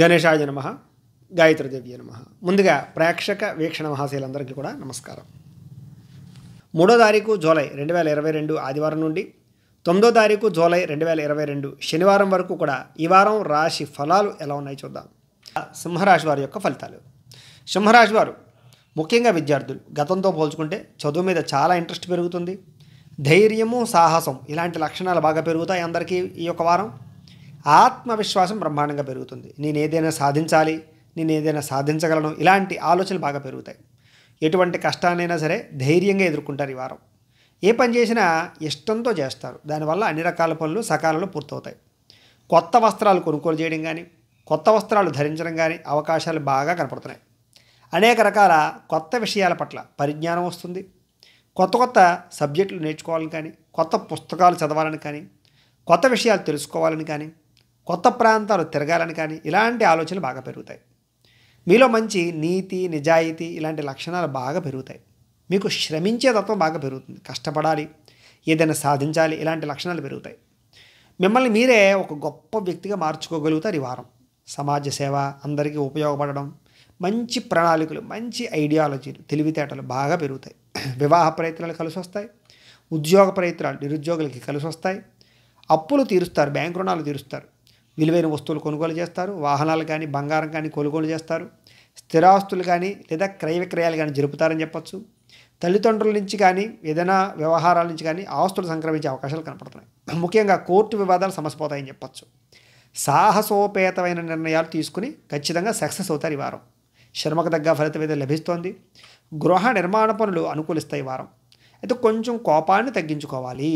గణేశాయ నమ దేవి నమ ముందుగా ప్రేక్షక వీక్షణ మహాశైలందరికీ కూడా నమస్కారం మూడో తారీఖు జూలై రెండు వేల ఇరవై రెండు ఆదివారం నుండి తొమ్మిదో తారీఖు జూలై రెండు వేల ఇరవై రెండు శనివారం వరకు కూడా ఈ వారం రాశి ఫలాలు ఎలా ఉన్నాయి చూద్దాం సింహరాశి వారి యొక్క ఫలితాలు సింహరాశి వారు ముఖ్యంగా విద్యార్థులు గతంతో పోల్చుకుంటే చదువు మీద చాలా ఇంట్రెస్ట్ పెరుగుతుంది ధైర్యము సాహసం ఇలాంటి లక్షణాలు బాగా పెరుగుతాయి అందరికీ ఈ యొక్క వారం ఆత్మవిశ్వాసం బ్రహ్మాండంగా పెరుగుతుంది నేను ఏదైనా సాధించాలి నేను ఏదైనా సాధించగలను ఇలాంటి ఆలోచనలు బాగా పెరుగుతాయి ఎటువంటి కష్టాన్నైనా సరే ధైర్యంగా ఎదుర్కొంటారు ఈ వారం ఏ పని చేసినా ఇష్టంతో చేస్తారు దానివల్ల అన్ని రకాల పనులు సకాలంలో పూర్తవుతాయి కొత్త వస్త్రాలు కొనుగోలు చేయడం కానీ కొత్త వస్త్రాలు ధరించడం కానీ అవకాశాలు బాగా కనపడుతున్నాయి అనేక రకాల కొత్త విషయాల పట్ల పరిజ్ఞానం వస్తుంది కొత్త కొత్త సబ్జెక్టులు నేర్చుకోవాలని కానీ కొత్త పుస్తకాలు చదవాలని కానీ కొత్త విషయాలు తెలుసుకోవాలని కానీ కొత్త ప్రాంతాలు తిరగాలని కానీ ఇలాంటి ఆలోచనలు బాగా పెరుగుతాయి మీలో మంచి నీతి నిజాయితీ ఇలాంటి లక్షణాలు బాగా పెరుగుతాయి మీకు శ్రమించే తత్వం బాగా పెరుగుతుంది కష్టపడాలి ఏదైనా సాధించాలి ఇలాంటి లక్షణాలు పెరుగుతాయి మిమ్మల్ని మీరే ఒక గొప్ప వ్యక్తిగా మార్చుకోగలుగుతారు ఈ వారం సమాజ సేవ అందరికీ ఉపయోగపడడం మంచి ప్రణాళికలు మంచి ఐడియాలజీలు తెలివితేటలు బాగా పెరుగుతాయి వివాహ ప్రయత్నాలు కలిసి వస్తాయి ఉద్యోగ ప్రయత్నాలు నిరుద్యోగులకి కలిసి వస్తాయి అప్పులు తీరుస్తారు బ్యాంకు రుణాలు తీరుస్తారు విలువైన వస్తువులు కొనుగోలు చేస్తారు వాహనాలు కానీ బంగారం కానీ కొనుగోలు చేస్తారు స్థిరాస్తులు కానీ లేదా క్రయ విక్రయాలు కానీ జరుపుతారని చెప్పచ్చు తల్లిదండ్రుల నుంచి కానీ ఏదైనా వ్యవహారాల నుంచి కానీ ఆస్తులు సంక్రమించే అవకాశాలు కనపడుతున్నాయి ముఖ్యంగా కోర్టు వివాదాలు సమసిపోతాయని చెప్పచ్చు సాహసోపేతమైన నిర్ణయాలు తీసుకుని ఖచ్చితంగా సక్సెస్ అవుతారు ఈ వారం శ్రమకు తగ్గ ఫలితం ఏదో లభిస్తోంది గృహ నిర్మాణ పనులు అనుకూలిస్తాయి వారం అయితే కొంచెం కోపాన్ని తగ్గించుకోవాలి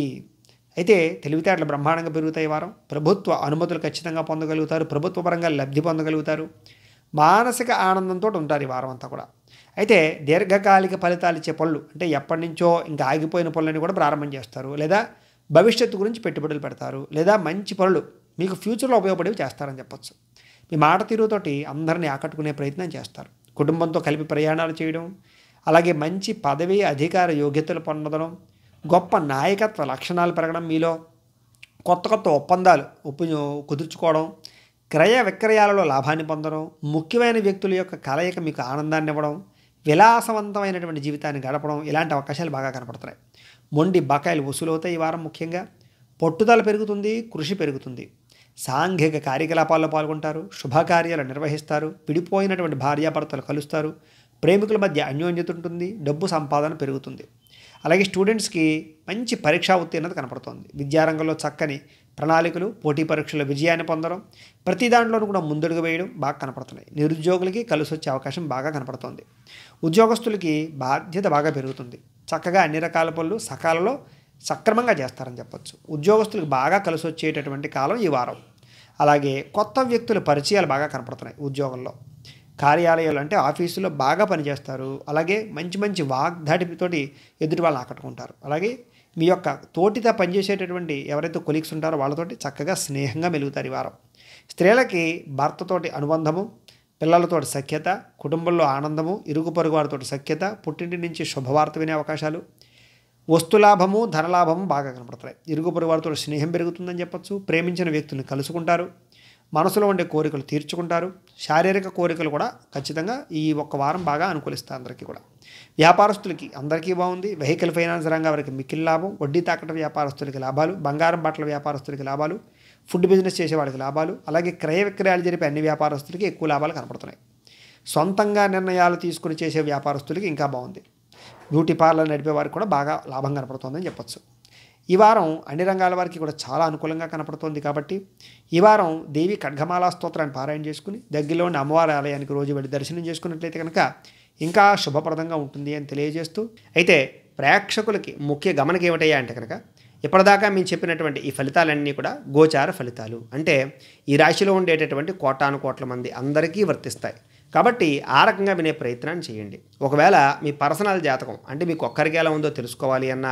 అయితే తెలివితేటలు బ్రహ్మాండంగా పెరుగుతాయి వారం ప్రభుత్వ అనుమతులు ఖచ్చితంగా పొందగలుగుతారు ప్రభుత్వ పరంగా లబ్ధి పొందగలుగుతారు మానసిక ఆనందంతో ఉంటారు ఈ వారం అంతా కూడా అయితే దీర్ఘకాలిక ఫలితాలు ఇచ్చే పనులు అంటే ఎప్పటి నుంచో ఇంకా ఆగిపోయిన పనులని కూడా ప్రారంభం చేస్తారు లేదా భవిష్యత్తు గురించి పెట్టుబడులు పెడతారు లేదా మంచి పనులు మీకు ఫ్యూచర్లో ఉపయోగపడేవి చేస్తారని చెప్పచ్చు మీ మాట తీరుతోటి అందరినీ ఆకట్టుకునే ప్రయత్నం చేస్తారు కుటుంబంతో కలిపి ప్రయాణాలు చేయడం అలాగే మంచి పదవి అధికార యోగ్యతలు పొందడం గొప్ప నాయకత్వ లక్షణాలు పెరగడం మీలో కొత్త కొత్త ఒప్పందాలు ఒప్పు కుదుర్చుకోవడం క్రయ విక్రయాలలో లాభాన్ని పొందడం ముఖ్యమైన వ్యక్తుల యొక్క కలయిక మీకు ఆనందాన్ని ఇవ్వడం విలాసవంతమైనటువంటి జీవితాన్ని గడపడం ఇలాంటి అవకాశాలు బాగా కనపడుతున్నాయి మొండి బకాయిలు వసూలవుతాయి ఈ వారం ముఖ్యంగా పట్టుదల పెరుగుతుంది కృషి పెరుగుతుంది సాంఘిక కార్యకలాపాల్లో పాల్గొంటారు శుభకార్యాలు నిర్వహిస్తారు విడిపోయినటువంటి భార్యాభర్తలు కలుస్తారు ప్రేమికుల మధ్య అన్యోన్యత ఉంటుంది డబ్బు సంపాదన పెరుగుతుంది అలాగే స్టూడెంట్స్కి మంచి పరీక్షా ఉత్తీర్ణత కనపడుతోంది విద్యారంగంలో చక్కని ప్రణాళికలు పోటీ పరీక్షల విజయాన్ని పొందడం ప్రతి దాంట్లోనూ కూడా ముందడుగు వేయడం బాగా కనపడుతున్నాయి నిరుద్యోగులకి కలిసి వచ్చే అవకాశం బాగా కనపడుతోంది ఉద్యోగస్తులకి బాధ్యత బాగా పెరుగుతుంది చక్కగా అన్ని రకాల పనులు సకాలలో సక్రమంగా చేస్తారని చెప్పొచ్చు ఉద్యోగస్తులకు బాగా కలిసి వచ్చేటటువంటి కాలం ఈ వారం అలాగే కొత్త వ్యక్తుల పరిచయాలు బాగా కనపడుతున్నాయి ఉద్యోగంలో కార్యాలయాలు అంటే ఆఫీసులో బాగా పనిచేస్తారు అలాగే మంచి మంచి వాగ్దాటితోటి ఎదుటి వాళ్ళని ఆకట్టుకుంటారు అలాగే మీ యొక్క తోటితో పనిచేసేటటువంటి ఎవరైతే కొలీగ్స్ ఉంటారో వాళ్ళతోటి చక్కగా స్నేహంగా మెలుగుతారు ఈ వారం స్త్రీలకి భర్తతోటి అనుబంధము పిల్లలతో సఖ్యత కుటుంబంలో ఆనందము ఇరుగు పొరుగు వారితో సఖ్యత పుట్టింటి నుంచి శుభవార్త వినే అవకాశాలు వస్తులాభము ధనలాభము బాగా కనపడతాయి ఇరుగు పొరుగు వారితో స్నేహం పెరుగుతుందని చెప్పచ్చు ప్రేమించిన వ్యక్తులను కలుసుకుంటారు మనసులో ఉండే కోరికలు తీర్చుకుంటారు శారీరక కోరికలు కూడా ఖచ్చితంగా ఈ ఒక్క వారం బాగా అనుకూలిస్తాయి అందరికీ కూడా వ్యాపారస్తులకి అందరికీ బాగుంది వెహికల్ ఫైనాన్స్ రంగం వారికి మిక్కిలి లాభం వడ్డీ తాకట వ్యాపారస్తులకి లాభాలు బంగారం బట్టల వ్యాపారస్తులకి లాభాలు ఫుడ్ బిజినెస్ చేసేవాడికి లాభాలు అలాగే క్రయ విక్రయాలు జరిపే అన్ని వ్యాపారస్తులకి ఎక్కువ లాభాలు కనపడుతున్నాయి సొంతంగా నిర్ణయాలు తీసుకుని చేసే వ్యాపారస్తులకి ఇంకా బాగుంది బ్యూటీ పార్లర్ నడిపే వారికి కూడా బాగా లాభం కనపడుతుందని చెప్పొచ్చు ఈ వారం అన్ని రంగాల వారికి కూడా చాలా అనుకూలంగా కనపడుతోంది కాబట్టి ఈ వారం దేవి ఖడ్గమాలా స్తోత్రాన్ని పారాయణ చేసుకుని దగ్గరలోని అమ్మవారి ఆలయానికి రోజు వెళ్ళి దర్శనం చేసుకున్నట్లయితే కనుక ఇంకా శుభప్రదంగా ఉంటుంది అని తెలియజేస్తూ అయితే ప్రేక్షకులకి ముఖ్య గమనకి ఏమిటయ్యా అంటే కనుక ఇప్పటిదాకా మేము చెప్పినటువంటి ఈ ఫలితాలన్నీ కూడా గోచార ఫలితాలు అంటే ఈ రాశిలో ఉండేటటువంటి కోటాను కోట్ల మంది అందరికీ వర్తిస్తాయి కాబట్టి ఆ రకంగా వినే ప్రయత్నాన్ని చేయండి ఒకవేళ మీ పర్సనల్ జాతకం అంటే మీకు ఒక్కరికి ఎలా ఉందో తెలుసుకోవాలి అన్న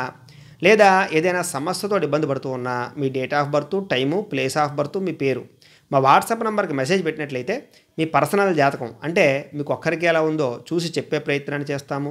లేదా ఏదైనా సమస్యతో ఇబ్బంది పడుతూ ఉన్నా మీ date of birth time place of birth మీ పేరు మా వాట్సాప్ నెంబర్కి మెసేజ్ పెట్టినట్లయితే మీ పర్సనల్ జాతకం అంటే మీకు ఒక్కరికి ఎలా ఉందో చూసి చెప్పే ప్రయత్నాన్ని చేస్తాము